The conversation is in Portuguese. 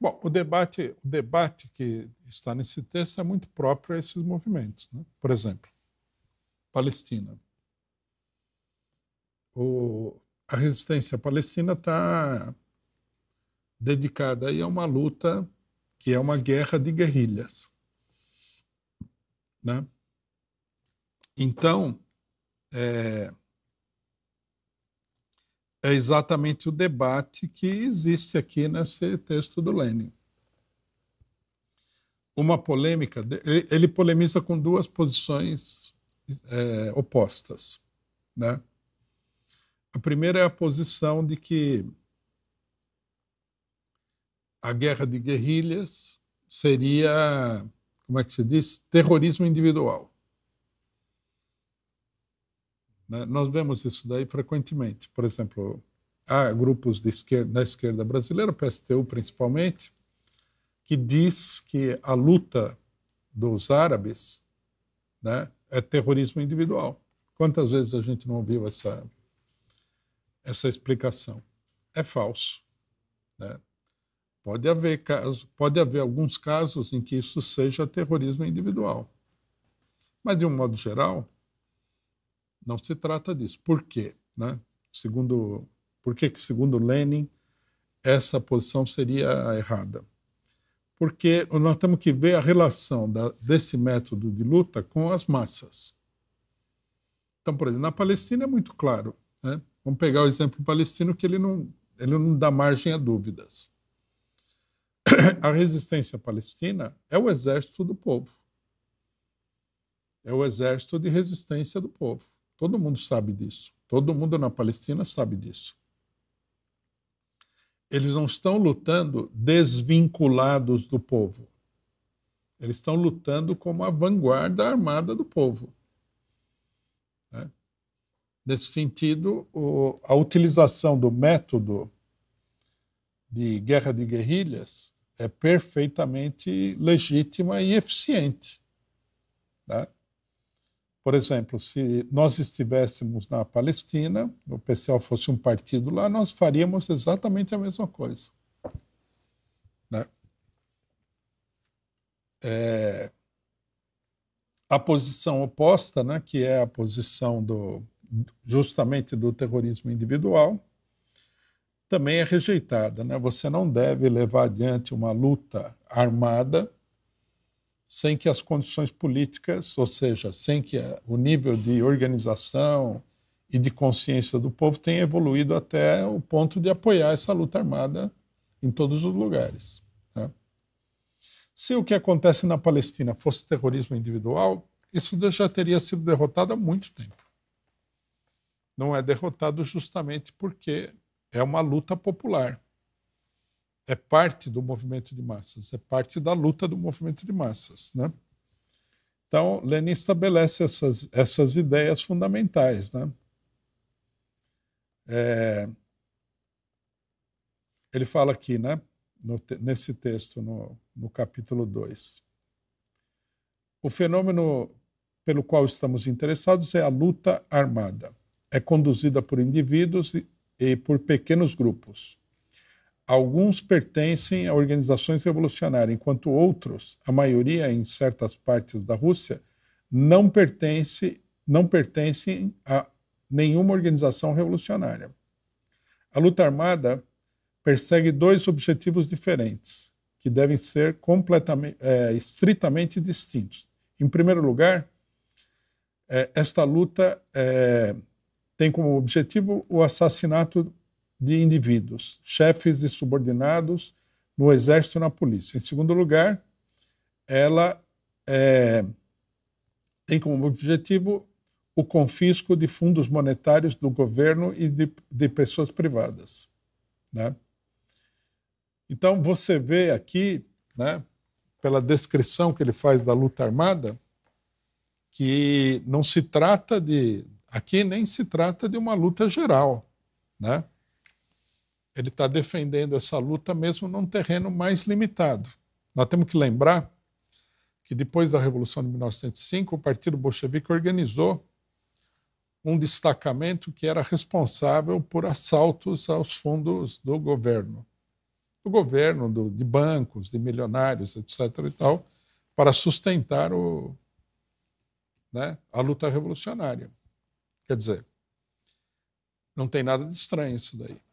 Bom, o debate, o debate que está nesse texto é muito próprio a esses movimentos. Né? Por exemplo, Palestina. O, a resistência palestina está dedicada aí a uma luta que é uma guerra de guerrilhas. Né? Então, é, é exatamente o debate que existe aqui nesse texto do Lenin. Uma polêmica, ele polemiza com duas posições é, opostas. Né? A primeira é a posição de que a guerra de guerrilhas seria, como é que se diz, terrorismo individual. Né? Nós vemos isso daí frequentemente. Por exemplo, há grupos esquerda, da esquerda brasileira, o PSTU principalmente, que diz que a luta dos árabes né, é terrorismo individual. Quantas vezes a gente não ouviu essa, essa explicação? É falso. Né? Pode, haver caso, pode haver alguns casos em que isso seja terrorismo individual. Mas, de um modo geral, não se trata disso. Por quê? Né? Segundo, por que, que, segundo Lenin, essa posição seria errada? Porque nós temos que ver a relação da, desse método de luta com as massas. Então, por exemplo, na Palestina é muito claro. Né? Vamos pegar o exemplo palestino, que ele não, ele não dá margem a dúvidas. A resistência palestina é o exército do povo. É o exército de resistência do povo. Todo mundo sabe disso. Todo mundo na Palestina sabe disso. Eles não estão lutando desvinculados do povo. Eles estão lutando como a vanguarda armada do povo. Né? Nesse sentido, o, a utilização do método de guerra de guerrilhas é perfeitamente legítima e eficiente. Tá? Por exemplo, se nós estivéssemos na Palestina, o PCL fosse um partido lá, nós faríamos exatamente a mesma coisa. Né? É, a posição oposta, né, que é a posição do, justamente do terrorismo individual, também é rejeitada. Né? Você não deve levar adiante uma luta armada sem que as condições políticas, ou seja, sem que eh, o nível de organização e de consciência do povo tenha evoluído até o ponto de apoiar essa luta armada em todos os lugares. Né? Se o que acontece na Palestina fosse terrorismo individual, isso já teria sido derrotado há muito tempo. Não é derrotado justamente porque é uma luta popular é parte do movimento de massas, é parte da luta do movimento de massas. Né? Então, Lenin estabelece essas, essas ideias fundamentais. Né? É, ele fala aqui, né, no, nesse texto, no, no capítulo 2. O fenômeno pelo qual estamos interessados é a luta armada. É conduzida por indivíduos e, e por pequenos grupos alguns pertencem a organizações revolucionárias, enquanto outros, a maioria em certas partes da Rússia, não pertence, não pertencem a nenhuma organização revolucionária. A luta armada persegue dois objetivos diferentes, que devem ser completamente, é, estritamente distintos. Em primeiro lugar, é, esta luta é, tem como objetivo o assassinato de indivíduos, chefes e subordinados no exército e na polícia. Em segundo lugar, ela é, tem como objetivo o confisco de fundos monetários do governo e de, de pessoas privadas. Né? Então, você vê aqui, né, pela descrição que ele faz da luta armada, que não se trata de. Aqui nem se trata de uma luta geral. Né? ele está defendendo essa luta mesmo num terreno mais limitado. Nós temos que lembrar que depois da Revolução de 1905, o Partido Bolchevique organizou um destacamento que era responsável por assaltos aos fundos do governo, do governo, do, de bancos, de milionários, etc. e tal, para sustentar o, né, a luta revolucionária. Quer dizer, não tem nada de estranho isso daí.